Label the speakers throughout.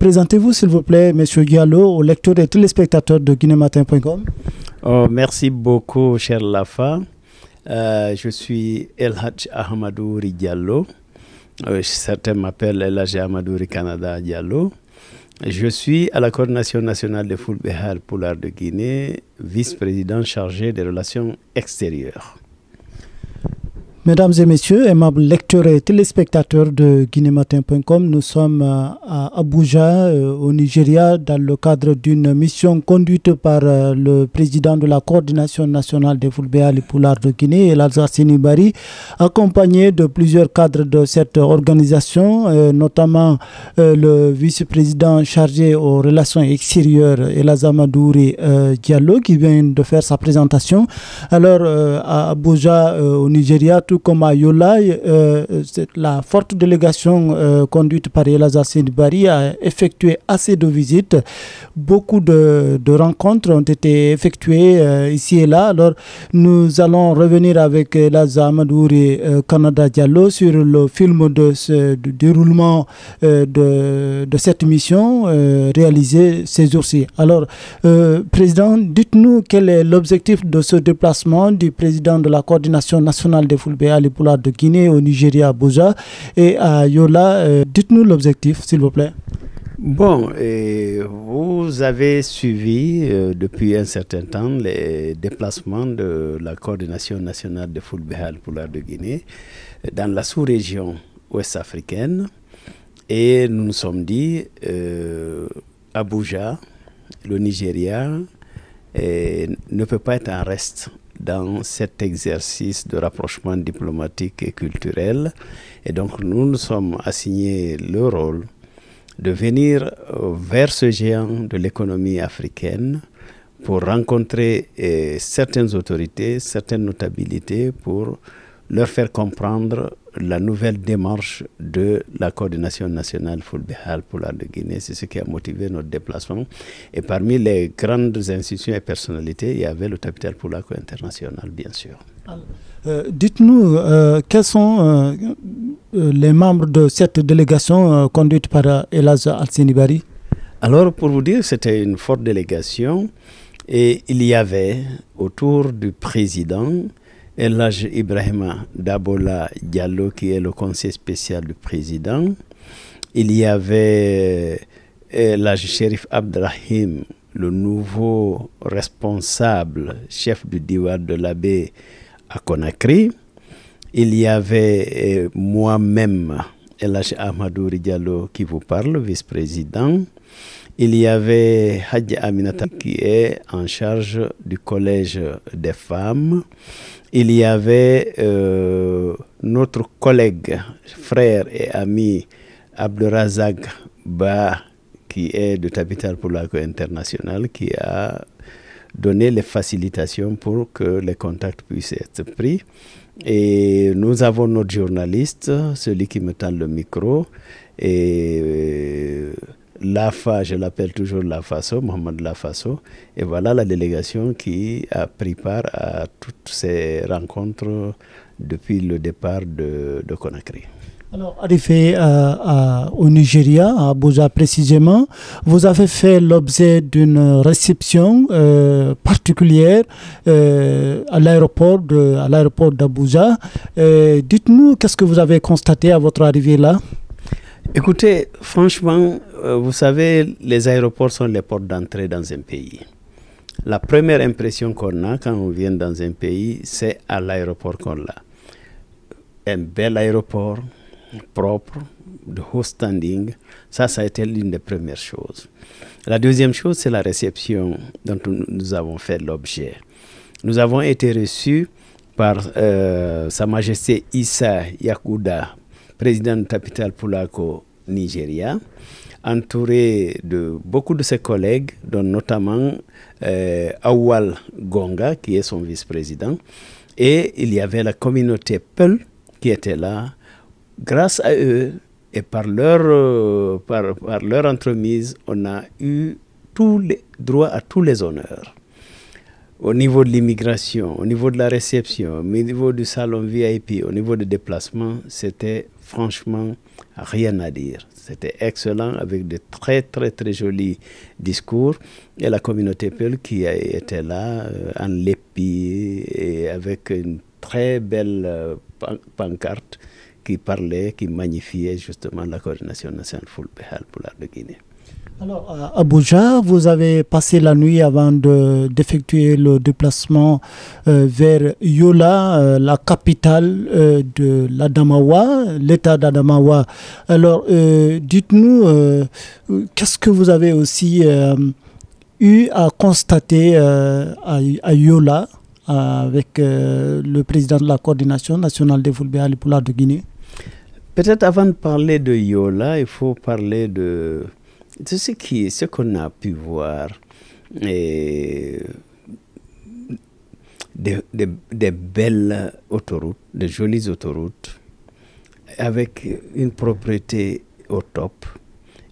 Speaker 1: Présentez-vous s'il vous plaît, M. Diallo, au lecteur et tous les spectateurs de guinematin.com.
Speaker 2: Oh, merci beaucoup, cher Lafa. Euh, je suis El Hadj Diallo. Euh, certains m'appellent El Ahmadou Canada Diallo. Je suis à la coordination nationale de pour l'art de Guinée, vice-président chargé des relations extérieures.
Speaker 1: Mesdames et messieurs, aimables lecteurs et téléspectateurs de guinématin.com, nous sommes euh, à Abuja, euh, au Nigeria, dans le cadre d'une mission conduite par euh, le président de la coordination nationale des Fulbéa, et Poulards de Guinée, Elazar Sinibari, accompagné de plusieurs cadres de cette organisation, notamment le vice-président chargé aux relations extérieures, Elazar Madouri Diallo, qui vient de faire sa présentation. Alors, à Abuja, au Nigeria, tout comme à Yolai la forte délégation euh, conduite par Elazar Bari a effectué assez de visites. Beaucoup de, rencontres ont été effectuées euh, ici et là. Alors, nous allons revenir avec Elazar Madour et Canada euh, Diallo sur le film de déroulement de, cette mission réalisée ces jours-ci. Alors, Président, dites-nous quel est l'objectif de ce déplacement du président de la coordination nationale des Fulbes les à de Guinée, au Nigeria, à Bouja. et à euh, Yola. Euh, dites-nous l'objectif, s'il vous plaît.
Speaker 2: Bon, vous avez suivi euh, depuis un certain temps les déplacements de la coordination nationale de football pour l'art de Guinée dans la sous-région ouest africaine et nous nous sommes dit à Abuja, le Nigeria ne peut pas être en reste dans cet exercice de rapprochement diplomatique et culturel. Et donc nous nous sommes assignés le rôle de venir euh, vers ce géant de l'économie africaine pour rencontrer eh, certaines autorités, certaines notabilités, pour leur faire comprendre la nouvelle démarche de la coordination nationale Fulbehal pour la Guinée, c'est ce qui a motivé notre déplacement. Et parmi les grandes institutions et personnalités, il y avait le capital pour l'art international, bien sûr.
Speaker 1: Euh, dites-nous, euh, quels sont euh, les membres de cette délégation conduite par Elaz Al-Sinibari
Speaker 2: Alors, pour vous dire, c'était une forte délégation et il y avait autour du président Elage Ibrahima Dabola Diallo, qui est le conseiller spécial du président. Il y avait euh, Elage Sherif Abdrahim, le nouveau responsable, chef du diwan de l'abbé à Conakry. Il y avait euh, moi-même, Elage Amadou Diallo, qui vous parle, vice-président. Il y avait Hadja Aminata qui est en charge du collège des femmes. Il y avait euh, notre collègue, frère et ami Abdelrazak Ba qui est de pour l'Arc International qui a donné les facilitations pour que les contacts puissent être pris. Et nous avons notre journaliste, celui qui me tend le micro, et euh, l'AFA, je l'appelle toujours l'AFASO, Mohamed Faso, Et voilà la délégation qui a pris part à toutes ces rencontres depuis le départ de, Conakry.
Speaker 1: Alors, arrivé euh, au Nigeria, à Abuja précisément, vous avez fait l'objet d'une réception euh, particulière euh, à l'aéroport d'Abuja. dites-nous, qu'est-ce que vous avez constaté à votre arrivée là Écoutez, franchement, euh, vous
Speaker 2: savez, les aéroports sont les portes d'entrée dans un pays. La première impression qu'on a quand on vient dans un pays, c'est à l'aéroport qu'on a. Un bel aéroport, propre, de haut standing, ça, ça a été l'une des premières choses. La deuxième chose, c'est la réception dont nous avons fait l'objet. Nous avons été reçus par euh, Sa Majesté Issa Yakuda, président de Capital Poulako, Nigeria, entouré de beaucoup de ses collègues, dont notamment euh, Awal Gonga, qui est son vice-président. Et il y avait la communauté Peul qui était là. Grâce à eux et par leur, euh, par, par leur entremise, on a eu tous les droits à tous les honneurs au niveau de l'immigration, au niveau de la réception, au niveau du salon VIP, au niveau des déplacements, c'était franchement, rien à dire. C'était excellent avec de très, très, très jolis discours. Et la communauté Peul qui était là euh, en lépi et avec une très belle euh, pancarte qui parlait, qui magnifiait justement la coordination nationale Fulbehal pour de Guinée.
Speaker 1: Alors, à Abuja, vous avez passé la nuit avant d'effectuer le déplacement euh, vers Yola, euh, la capitale euh, de l'Adamawa, l'état d'Adamawa. Alors, dites-nous, qu'est-ce que vous avez aussi eu à constater à, Yola avec le président de la coordination nationale des Fulbe Ali de Guinée
Speaker 2: Peut-être avant de parler de Yola, il faut parler de tout ce qui qu'on a pu voir et euh, des, belles autoroutes, de jolies autoroutes, avec une propriété au top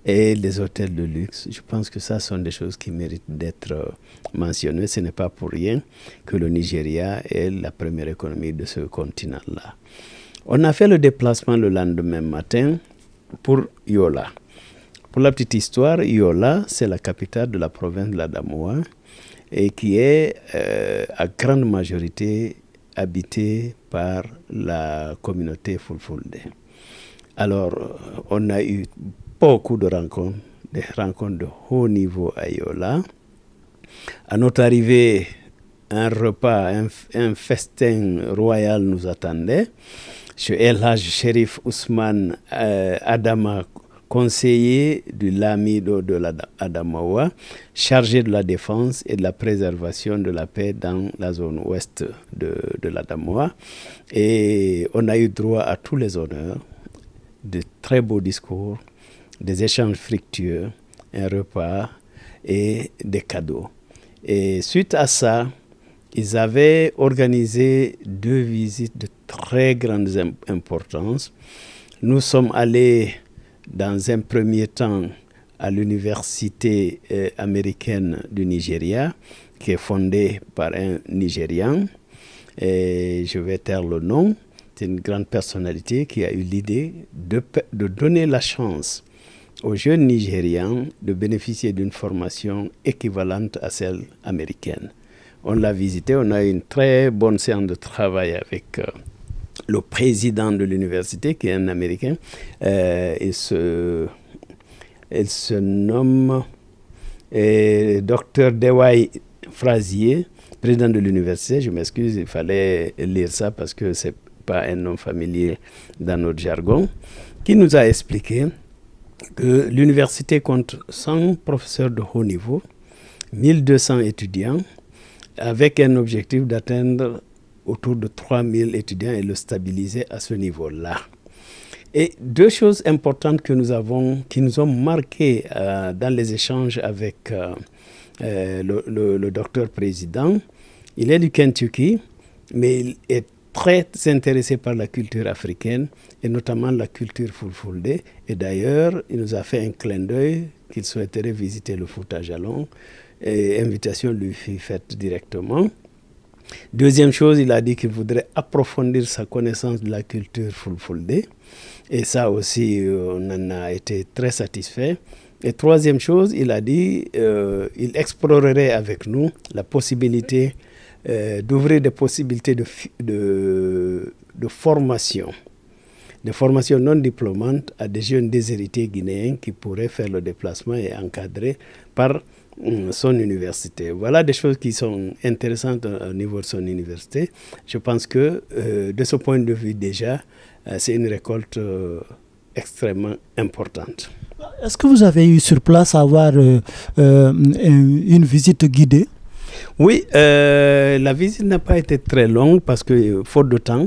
Speaker 2: et des hôtels de luxe. Je pense que ça sont des choses qui méritent d'être mentionnées. Ce n'est pas pour rien que le Nigeria est la première économie de ce continent-là. On a fait le déplacement le lendemain matin pour Yola. Pour la petite histoire, Iola, c'est la capitale de la province de la et qui est euh, à grande majorité habitée par la communauté Fulfulde. Alors, euh, on a eu beaucoup de rencontres, des rencontres de haut niveau à Iola. À notre arrivée, un repas, un, festin royal nous attendait. Chez El Hajj Sherif Ousmane euh, Adama conseiller de l'amido de l'Adamawa, chargé de la défense et de la préservation de la paix dans la zone ouest de, de l'Adamawa. Et on a eu droit à tous les honneurs, de très beaux discours, des échanges fructueux, un repas et des cadeaux. Et suite à ça, ils avaient organisé deux visites de très grande importance. Nous sommes allés dans un premier temps à l'université euh, américaine du Nigeria, qui est fondée par un Nigérian. Et je vais taire le nom. C'est une grande personnalité qui a eu l'idée de, donner la chance aux jeunes Nigérians de bénéficier d'une formation équivalente à celle américaine. On l'a visité, on a eu une très bonne séance de travail avec euh, le président de l'université, qui est un Américain, euh, et se, se nomme euh, Dr. Dewey Frazier, président de l'université. Je m'excuse, il fallait lire ça parce que c'est pas un nom familier dans notre jargon, qui nous a expliqué que l'université compte 100 professeurs de haut niveau, 1200 étudiants, avec un objectif d'atteindre autour de 3000 étudiants et le stabiliser à ce niveau-là. Et deux choses importantes que nous avons, qui nous ont marquées euh, dans les échanges avec euh, euh, le, docteur président, il est du Kentucky, mais il est très intéressé par la culture africaine et notamment la culture fulfulde. Et d'ailleurs, il nous a fait un clin d'œil qu'il souhaiterait visiter le foot à Jalon. Et invitation lui fut faite directement. Deuxième chose, il a dit qu'il voudrait approfondir sa connaissance de la culture fulfulde. Et ça aussi, euh, on en a été très satisfait. Et troisième chose, il a dit euh, il explorerait avec nous la possibilité euh, d'ouvrir des possibilités de, de, formation, de formation non diplômante à des jeunes déshérités guinéens qui pourraient faire le déplacement et encadrer par euh, son université. Voilà des choses qui sont intéressantes euh, au niveau de son université. Je pense que euh, de ce point de vue déjà, c'est une récolte extrêmement importante.
Speaker 1: Est-ce que vous avez eu sur place avoir une visite guidée
Speaker 2: Oui, la visite n'a pas été très longue parce que faute de temps.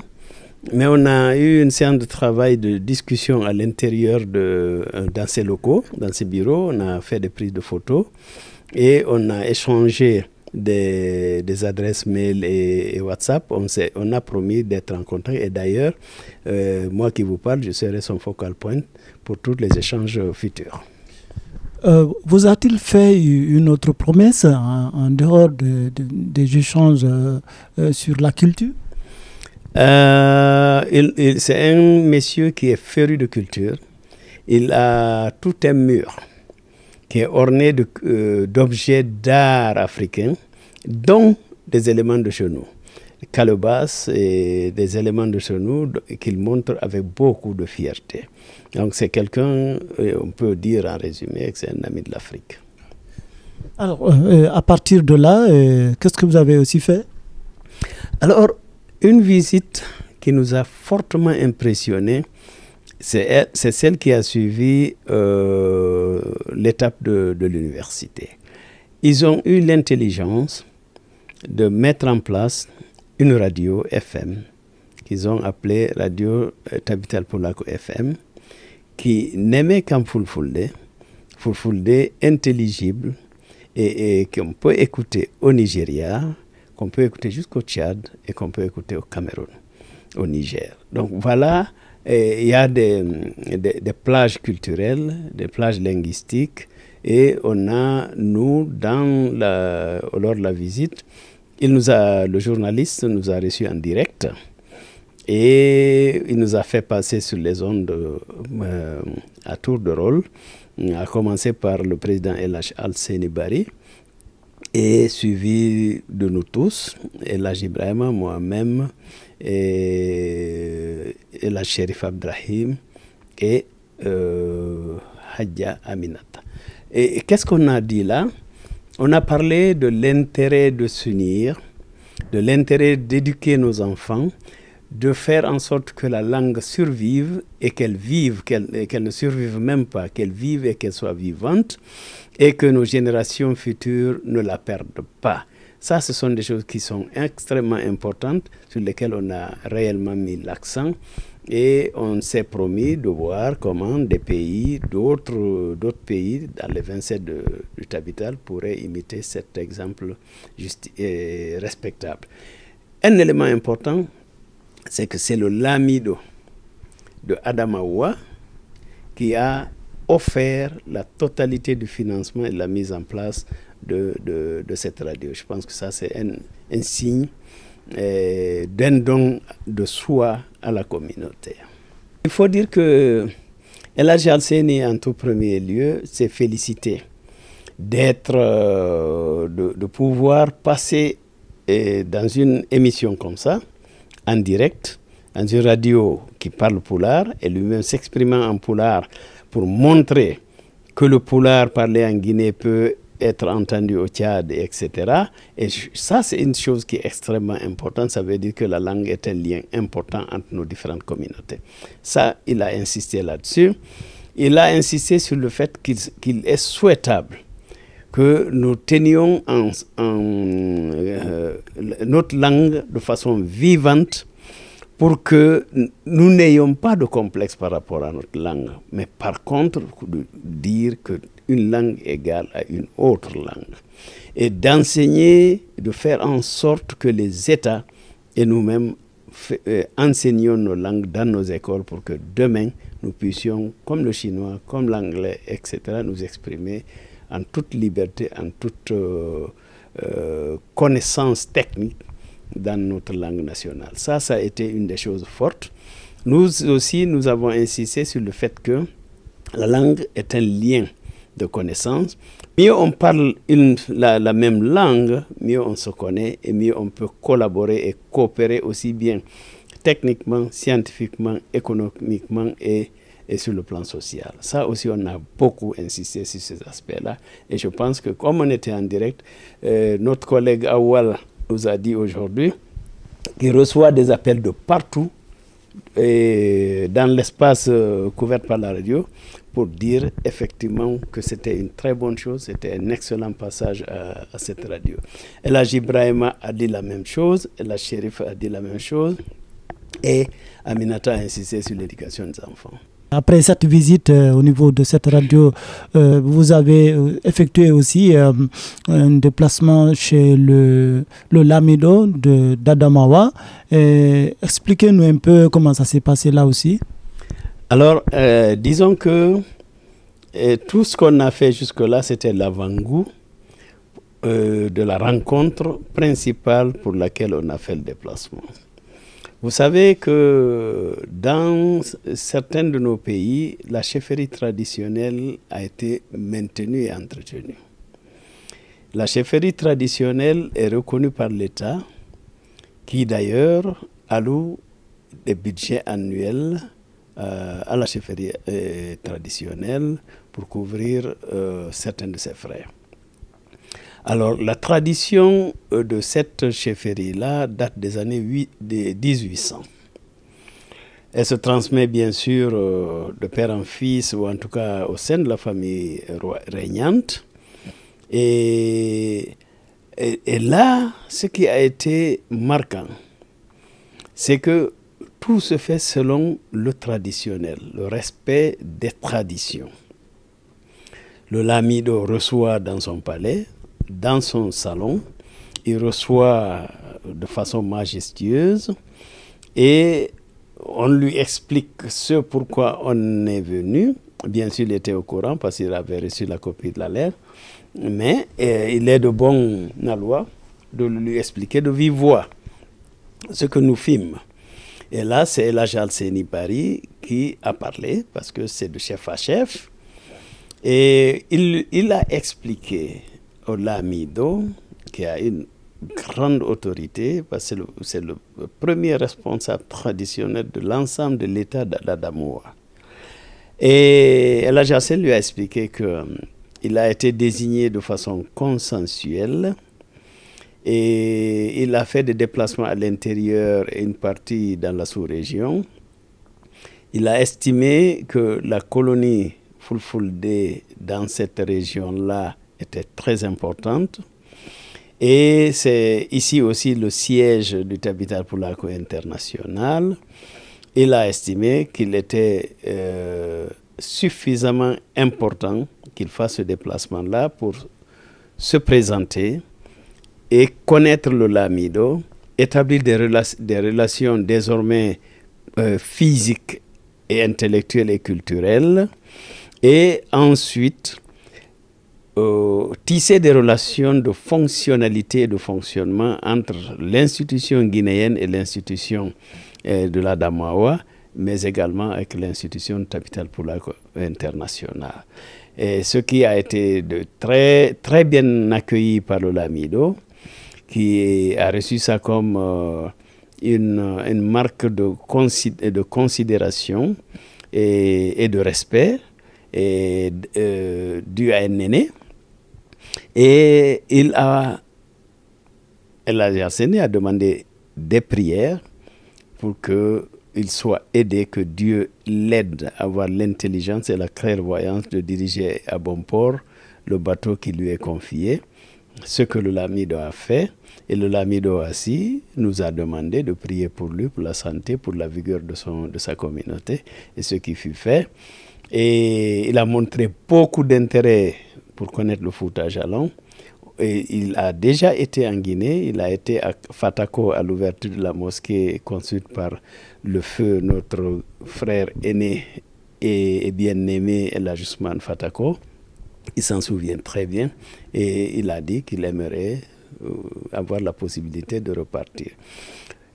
Speaker 2: Mais on a eu une séance de travail, de discussion à l'intérieur de, dans ces locaux, dans ces bureaux. On a fait des prises de photos et on a échangé des, adresses mail et, WhatsApp. On, on, a promis d'être en contact. Et d'ailleurs, euh, moi qui vous parle, je serai son focal point pour tous les échanges futurs.
Speaker 1: Euh, vous a-t-il fait une autre promesse en, dehors des échanges euh, sur la culture
Speaker 2: C'est un monsieur qui est féru de culture. Il a tout un mur qui est orné euh, d'objets d'art africain, dont des éléments de genoux, des et des éléments de genoux qu'il montre avec beaucoup de fierté. Donc c'est quelqu'un, euh, on peut dire en résumé, que c'est un ami de l'Afrique.
Speaker 1: Alors, euh, à partir de là, qu'est-ce que vous avez aussi fait
Speaker 2: Alors, une visite qui nous a fortement impressionnés, c'est celle qui a suivi euh, l'étape de, l'université. Ils ont eu l'intelligence de mettre en place une radio FM qu'ils ont appelée Radio euh, Tabital Polako FM, qui n'aimait qu'en Fulfulde, Fulfulde intelligible et qu'on peut écouter au Nigeria, qu'on peut écouter jusqu'au Tchad et qu'on peut écouter au Cameroun, au Niger. Donc voilà il y a des, des, plages culturelles, des plages linguistiques, et on a, nous, dans la, lors de la visite, il nous a, le journaliste nous a reçus en direct et il nous a fait passer sur les ondes euh, à tour de rôle, à commencer par le président LH Al-Seni et suivi de nous tous, LH Ibrahima, moi-même, et, eh, la shérif Abdrahim et euh, Hadja Aminata. Et, eh, qu'est-ce qu'on a dit là On a parlé de l'intérêt de s'unir, de l'intérêt d'éduquer nos enfants, de faire en sorte que la langue survive et qu'elle vive, qu'elle ne survive même pas, qu'elle vive et qu'elle soit vivante et que nos générations futures ne la perdent pas. Ça, ce sont des choses qui sont extrêmement importantes, sur lesquelles on a réellement mis l'accent. Et on s'est promis de voir comment des pays, d'autres, pays, dans les 27 du capital, pourraient imiter cet exemple respectable. Un élément important, c'est que c'est le Lamido de Adamawa qui a offert la totalité du financement et la mise en place de, cette radio. Je pense que ça, c'est un, signe eh, d'un don de soi à la communauté. Il faut dire que Ella Jalseni, en tout premier lieu, s'est félicité d'être, euh, de, pouvoir passer eh, dans une émission comme ça, en direct, dans une radio qui parle poulard et lui-même s'exprimant en poulard pour montrer que le poulard parlé en Guinée peut être entendu au Tchad, etc. Et ça, c'est une chose qui est extrêmement importante. Ça veut dire que la langue est un lien important entre nos différentes communautés. Ça, il a insisté là-dessus. Il a insisté sur le fait qu'il est souhaitable que nous tenions euh, notre langue de façon vivante pour que nous n'ayons pas de complexe par rapport à notre langue. Mais par contre, dire que une langue égale à une autre langue. Et d'enseigner, de faire en sorte que les États et nous-mêmes euh, enseignions nos langues dans nos écoles pour que demain, nous puissions, comme le chinois, comme l'anglais, etc., nous exprimer en toute liberté, en toute euh, euh, connaissance technique dans notre langue nationale. Ça, ça a été une des choses fortes. Nous aussi, nous avons insisté sur le fait que la langue est un lien de connaissances. Mieux on parle une, la, même langue, mieux on se connaît et mieux on peut collaborer et coopérer aussi bien techniquement, scientifiquement, économiquement et, et sur le plan social. Ça aussi, on a beaucoup insisté sur ces aspects-là. Et je pense que comme on était en direct, euh, notre collègue Awal nous a dit aujourd'hui qu'il reçoit des appels de partout et dans l'espace euh, couvert par la radio pour dire effectivement que c'était une très bonne chose, c'était un excellent passage à, cette radio. là, Jibrahima a dit la même chose, la Shérif a dit la même chose et Aminata a insisté sur l'éducation des enfants.
Speaker 1: Après cette visite euh, au niveau de cette radio, euh, vous avez euh, effectué aussi un déplacement chez le, le Lamido d'Adamawa. Expliquez-nous un peu comment ça s'est passé là aussi.
Speaker 2: Alors, euh, disons que euh, tout ce qu'on a fait jusque-là, c'était l'avant-goût euh, de la rencontre principale pour laquelle on a fait le déplacement. Vous savez que dans certains de nos pays, la chefferie traditionnelle a été maintenue et entretenue. La chefferie traditionnelle est reconnue par l'État, qui d'ailleurs alloue des budgets annuels à euh, la chefferie euh, traditionnelle pour couvrir euh, certains de ses frères. Alors, la tradition de cette chefferie-là date des années 8, 1800. Elle se transmet bien sûr de père en fils ou en tout cas au sein de la famille régnante. et, et là, ce qui a été marquant, c'est que tout se fait selon le traditionnel, le respect des traditions. Le lamido reçoit dans son palais, dans son salon, il reçoit de façon majestueuse et on lui explique ce pourquoi on est venu. Bien sûr, il était au courant parce qu'il avait reçu la copie de la lettre, mais euh, il est de bon loi de lui expliquer de vivre ce que nous fîmes. Et là, c'est la Jalseni Bari qui a parlé, parce que c'est de chef à chef. Et il, a expliqué au Lamido, qui a une grande autorité, parce que c'est le, premier responsable traditionnel de l'ensemble de l'État d'Adamoua. Et El lui a expliqué qu'il a été désigné de façon consensuelle et il a fait des déplacements à l'intérieur et une partie dans la sous-région. Il a estimé que la colonie Fulfulde dans cette région-là était très importante. Et c'est ici aussi le siège du Tabitha Pulaco international. Il a estimé qu'il était euh, suffisamment important qu'il fasse ce déplacement-là pour se présenter et connaître le lamido, établir des, des relations désormais euh, physiques et intellectuelles et culturelles, et ensuite euh, tisser des relations de fonctionnalité et de fonctionnement entre l'institution guinéenne et l'institution euh, de la Damawa, mais également avec l'institution capitale pour la internationale. ce qui a été de très, très bien accueilli par le Lamido, qui a reçu ça comme euh, euh, une, marque de, de considération et, de respect et, euh, dû à un aîné. Et il a, a demandé des prières pour qu'il soit aidé, que Dieu l'aide à avoir l'intelligence et la clairvoyance de diriger à bon port le bateau qui lui est confié ce que le Lamido a fait. Et le Lamido aussi nous a demandé de prier pour lui, pour la santé, pour la vigueur de, sa communauté. Et ce qui fut fait. Et il a montré beaucoup d'intérêt pour connaître le footage à long. Et il a déjà été en Guinée, il a été à Fatako à l'ouverture de la mosquée construite par le feu, notre frère aîné et bien-aimé l'ajustement Fatako. Il s'en souvient très bien et il a dit qu'il aimerait euh, avoir la possibilité de repartir.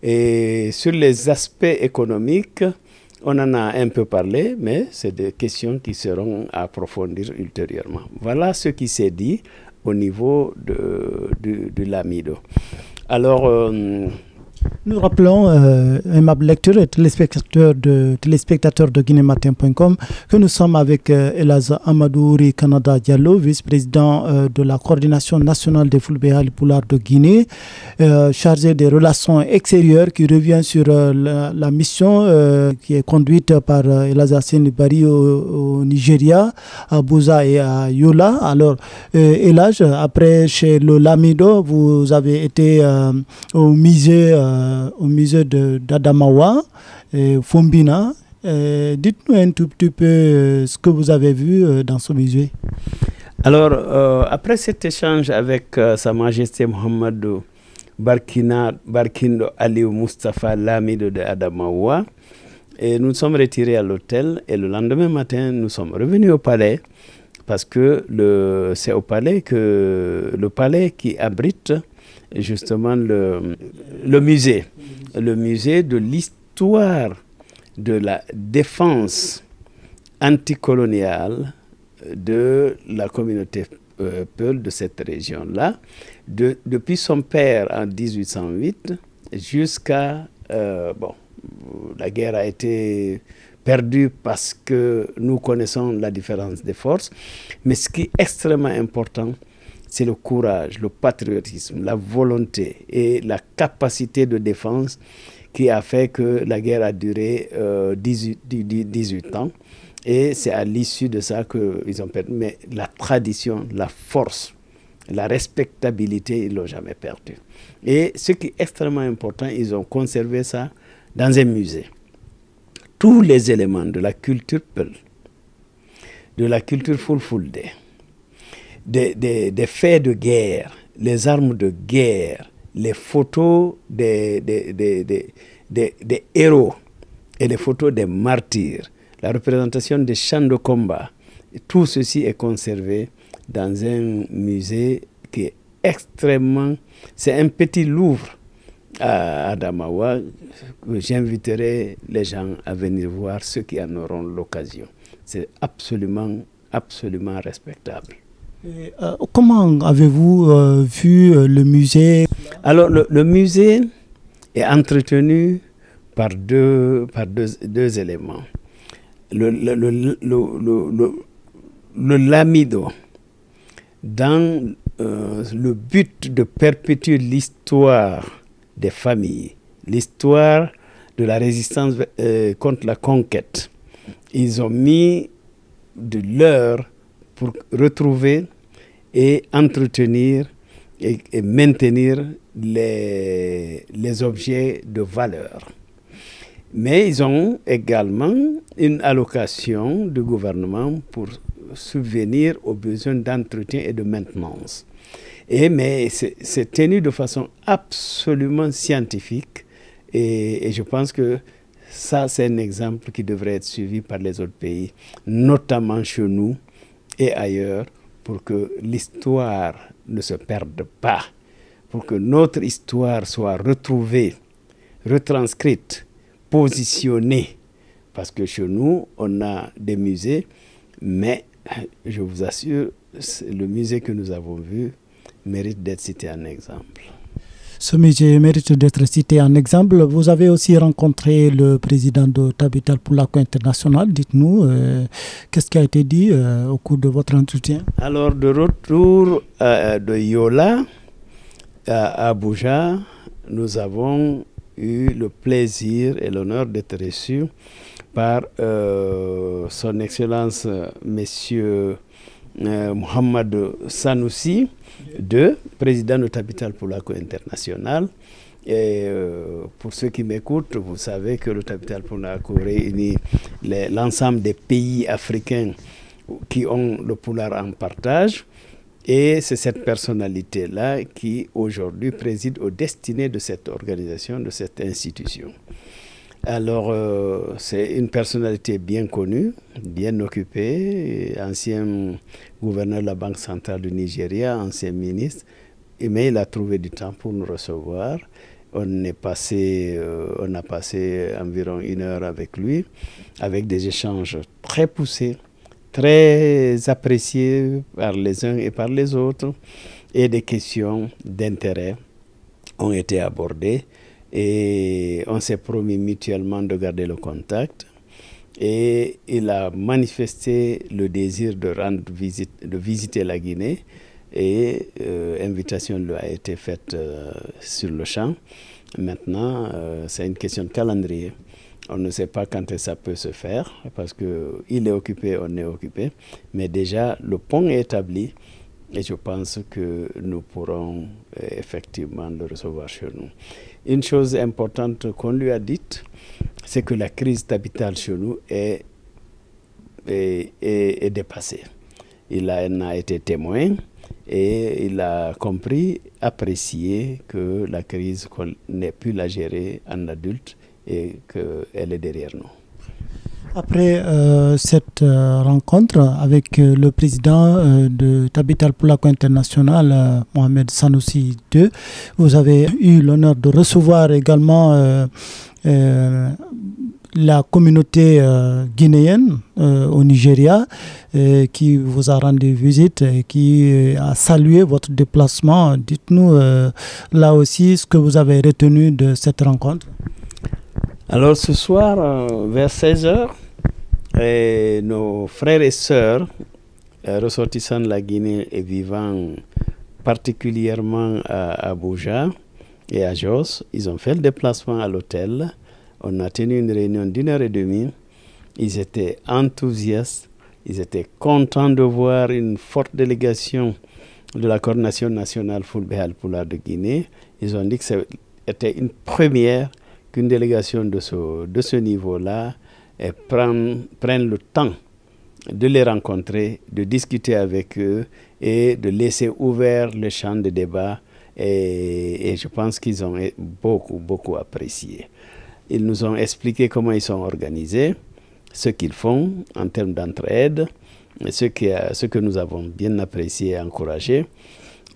Speaker 2: Et sur les aspects économiques, on en a un peu parlé, mais c'est des questions qui seront à approfondir ultérieurement. Voilà ce qui s'est dit au niveau de, de, l'amido. Alors, euh,
Speaker 1: nous rappelons, euh, aimable lecteur et téléspectateurs de, téléspectateurs de que nous sommes avec euh, Elaz Amadouri Canada Diallo, vice-président euh, de la coordination nationale des pour poulards de Guinée, euh, chargé des relations extérieures, qui revient sur euh, la, mission qui est conduite par Elaz Hassan Bari au, Nigeria, à Bouza et à Yola. Alors, Elaz, après chez le Lamido, vous avez été au musée. Euh, au musée d'Adamawa, euh, Fombina. Euh, dites-nous un tout petit peu ce que vous avez vu dans ce musée.
Speaker 2: Alors, après cet échange avec Sa Majesté Mohamed Barkina, Barkindo Aliou Mustafa Lamido de Adamawa, et nous sommes retirés à l'hôtel et le lendemain matin, nous sommes revenus au palais parce que c'est au palais que le palais qui abrite justement le, musée, le musée de l'histoire de la défense anticoloniale de la communauté euh, Peul de cette région-là, depuis son père en 1808 jusqu'à... Euh, bon, la guerre a été perdue parce que nous connaissons la différence des forces, mais ce qui est extrêmement important, c'est le courage, le patriotisme, la volonté et la capacité de défense qui a fait que la guerre a duré 18, euh, ans. Et c'est à l'issue de ça qu'ils ont perdu. Mais la tradition, la force, la respectabilité, ils l'ont jamais perdu. Et ce qui est extrêmement important, ils ont conservé ça dans un musée. Tous les éléments de la culture Peul, de la culture Fulfulde, des, des, faits de guerre, les armes de guerre, les photos des, des héros et les photos des martyrs, la représentation des champs de combat, tout ceci est conservé dans un musée qui est extrêmement... C'est un petit Louvre à Adamawa que j'inviterai les gens à venir voir, ceux qui en auront l'occasion. C'est absolument, absolument respectable.
Speaker 1: Euh, comment avez-vous euh, vu euh, le musée Alors,
Speaker 2: le, musée est entretenu par deux, par deux, deux éléments. Le, le, lamido, dans le but de perpétuer l'histoire des familles, l'histoire de la résistance contre la conquête, ils ont mis de l'heure pour retrouver et entretenir et, maintenir les, les objets de valeur. Mais ils ont également une allocation du gouvernement pour subvenir aux besoins d'entretien et de maintenance. Et, mais c'est tenu de façon absolument scientifique et je pense que ça, c'est un exemple qui devrait être suivi par les autres pays, notamment chez nous, et ailleurs pour que l'histoire ne se perde pas, pour que notre histoire soit retrouvée, retranscrite, positionnée. Parce que chez nous, on a des musées, mais je vous assure, le musée que nous avons vu mérite d'être cité en exemple.
Speaker 1: Ce musée mérite d'être cité en exemple. Vous avez aussi rencontré le président de Tabital Poulako Internationale. Dites-nous, euh, qu'est-ce qui a été dit euh, au cours de votre entretien
Speaker 2: Alors, de retour euh, de Yola à Abuja, nous avons eu le plaisir et l'honneur d'être reçus par Son Excellence Monsieur Mohamed Sanoussi, deux, président de Tapital Polaco International. Et euh, pour ceux qui m'écoutent, vous savez que le capital Polaco réunit l'ensemble des pays africains qui ont le polar en partage. Et c'est cette personnalité-là qui aujourd'hui préside aux destinées de cette organisation, de cette institution. Alors, euh, c'est une personnalité bien connue, bien occupée, ancien gouverneur de la Banque centrale du Nigeria, ancien ministre, mais il a trouvé du temps pour nous recevoir. On, est passé, euh, on a passé environ une heure avec lui, avec des échanges très poussés, très appréciés par les uns et par les autres, et des questions d'intérêt ont été abordées. Et on s'est promis mutuellement de garder le contact. Et il a manifesté le désir de, rendre visite, de visiter la Guinée. Et euh, invitation lui a été faite euh, sur le champ. Maintenant, euh, c'est une question de calendrier. On ne sait pas quand ça peut se faire parce qu'il est occupé, on est occupé. Mais déjà, le pont est établi et je pense que nous pourrons euh, effectivement le recevoir chez nous. Une chose importante qu'on lui a dite, c'est que la crise capitale chez nous est, est, dépassée. Il a, a été témoin et il a compris, apprécié que la crise qu'on n'ait pu la gérer en adulte et qu'elle est derrière nous.
Speaker 1: Après euh, cette euh, rencontre avec euh, le président de Tabital Polaco International, Mohamed Sanoussi II, vous avez eu l'honneur de recevoir également la communauté guinéenne au Nigeria qui vous a rendu visite et qui a salué votre déplacement. Dites-nous là aussi ce que vous avez retenu de cette rencontre.
Speaker 2: Alors ce soir, euh, vers 16h, nos frères et sœurs euh, ressortissants de la Guinée et vivant particulièrement à Abuja et à Jos, ils ont fait le déplacement à l'hôtel. On a tenu une réunion d'une heure et demie. Ils étaient enthousiastes, ils étaient contents de voir une forte délégation de la coordination nationale football pour de Guinée. Ils ont dit que c'était une première qu'une délégation de ce, niveau-là prenne, le temps de les rencontrer, de discuter avec eux et de laisser ouvert le champ de débat. Et, je pense qu'ils ont beaucoup, beaucoup apprécié. Ils nous ont expliqué comment ils sont organisés, ce qu'ils font en termes d'entraide, ce, ce que nous avons bien apprécié et encouragé.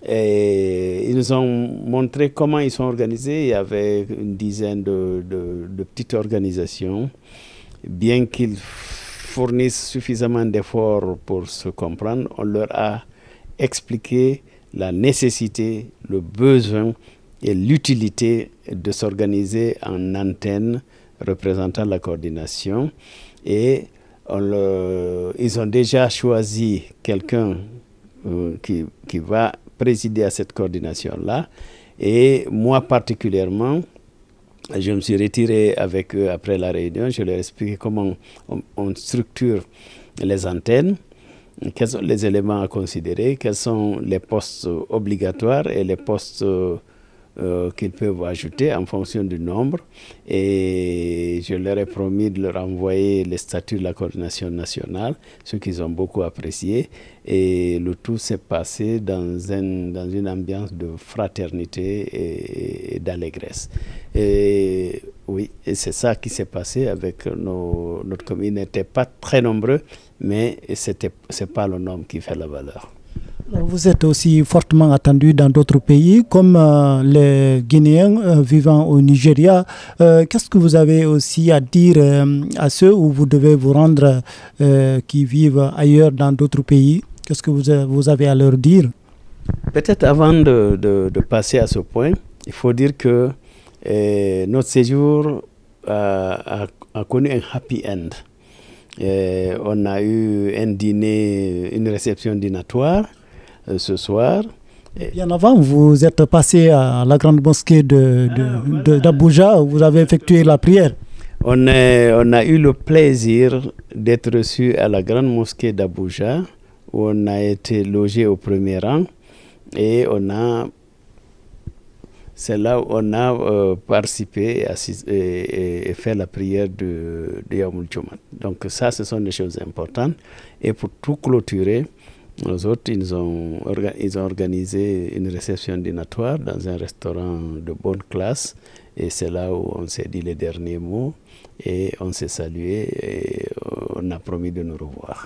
Speaker 2: Et ils nous ont montré comment ils sont organisés. Il y avait une dizaine de, petites organisations, bien qu'ils fournissent suffisamment d'efforts pour se comprendre. On leur a expliqué la nécessité, le besoin et l'utilité de s'organiser en antenne représentant la coordination. Et ils ont déjà choisi quelqu'un euh, qui, qui va présider à cette coordination-là. Et moi particulièrement, je me suis retiré avec eux après la réunion. Je leur ai expliqué comment on, on structure les antennes, quels sont les éléments à considérer, quels sont les postes obligatoires et les postes euh, euh, qu'ils peuvent ajouter en fonction du nombre. Et je leur ai promis de leur envoyer les statuts de la coordination nationale, ce qu'ils ont beaucoup apprécié. Et le tout s'est passé dans, dans une ambiance de fraternité et, d'allégresse. Et oui, et c'est ça qui s'est passé avec nos, notre commune. n'était pas très nombreux, mais ce n'est pas le nombre qui fait la valeur.
Speaker 1: Vous êtes aussi fortement attendu dans d'autres pays, comme euh, les Guinéens euh, vivant au Nigeria. Euh, qu'est-ce que vous avez aussi à dire à ceux où vous devez vous rendre qui vivent ailleurs dans d'autres pays Qu'est-ce que vous, avez à leur dire
Speaker 2: Peut-être avant de, passer à ce point, il faut dire que eh, notre séjour a, connu un happy end. Eh, on a eu un dîner, une réception dînatoire euh, ce soir.
Speaker 1: Bien avant, vous êtes passé à la grande mosquée ah, d'Abuja, de, vous avez effectué la prière.
Speaker 2: On, est, on a eu le plaisir d'être reçu à la grande mosquée d'Abuja, où on a été logé au premier rang et on a c'est là où on a euh, participé et, fait la prière de, de Yamul Donc ça, ce sont des choses importantes. Et pour tout clôturer, les autres, ils ont, ils ont organisé une réception dînatoire dans un restaurant de bonne classe et c'est là où on s'est dit les derniers mots et on s'est salué et on a promis de nous revoir.